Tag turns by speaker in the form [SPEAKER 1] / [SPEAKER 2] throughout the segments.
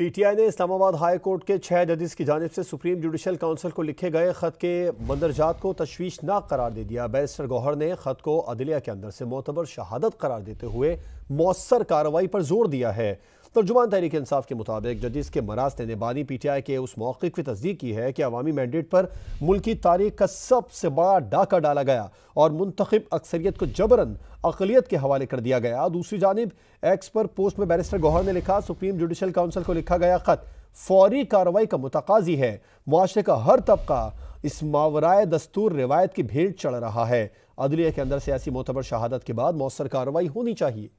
[SPEAKER 1] PTI ने Islamabad high court के छह जजिस की जानब से सुप्रीम जुडिशल काउंसिल को लिखे गए खत के मंदरजात को तशवीशनाक करार दे दिया बैरिस्टर गौहर ने खत को अदलिया के अंदर से मोतबर शहादत करार देते हुए मौसर कार्रवाई पर जोर दिया है तर्जुमान तहरीक इंसाफ के मुताबिक जजिस के मराज ने बानी पी टी आई के उस मौक़ की तस्दीक की है कि अवामी मैंडेट पर मुल्क की तारीख का सबसे बड़ा डाका डाला गया और मुंतब अक्सरियत को जबरन अकलीत के हवाले कर दिया गया दूसरी जानब एक्स पर पोस्ट में बैरिस्टर गौहर ने लिखा सुप्रीम जुडिशल काउंसिल को लिखा गया खत फौरी कार्रवाई का मुतकाजी है मुआरे का हर तबका इस मावरा दस्तूर रिवायत की भेंट चढ़ रहा है अदलिया के अंदर सियासी मोतबर शहादत के बाद मौसर कार्रवाई होनी चाहिए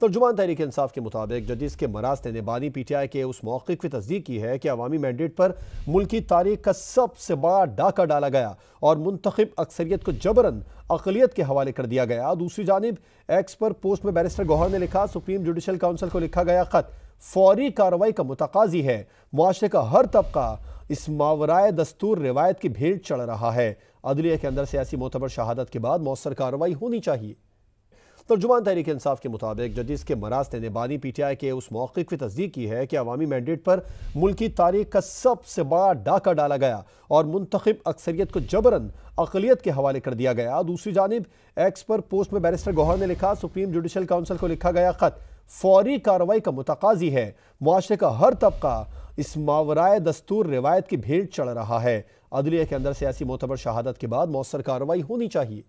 [SPEAKER 1] तर्जुमान तहरीक इंसाफ के मुताबिक जजिस के मराज ने निबानी पी टी आई के उस मौके की तस्दीक की है कि अवामी मैंडेट पर मुल्की तारीख का सबसे बड़ा डाका डाला गया और मुंतब अक्सरीत को जबरन अकलीत के हवाले कर दिया गया दूसरी जानब एक्स पर पोस्ट में बैरिस्टर गौहर ने लिखा सुप्रीम जुडिशल काउंसिल को लिखा गया खत फौरी कार्रवाई का मुतकाजी है मुआरे का हर तबका इस मावरा दस्तूर रिवायत की भेंट चढ़ रहा है अदलिया के अंदर सियासी मोतबर शहादत के बाद मौसर कार्रवाई होनी चाहिए तर्जुमान तहरीक इंसाफ के मुताबिक जजिस के मराज तैनबानी पी टी आई के उस मौके की तस्दीक की है कि अवामी मैंडेट पर मुल्की तारीख का सबसे बड़ा डाका डाला गया और मुंतखब अक्सरियत को जबरन अकलीत के हवाले कर दिया गया दूसरी जानब एक्स पर पोस्ट में बैरिस्टर गौहर ने लिखा सुप्रीम जुडिशल काउंसिल को लिखा गया ख़त फौरी कार्रवाई का मुतकाजी है मुआरे का हर तबका इस मावराए दस्तूर रिवायत की भेंट चढ़ रहा है अदलिया के अंदर सियासी मोतबर शहादत के बाद मौसर कार्रवाई होनी चाहिए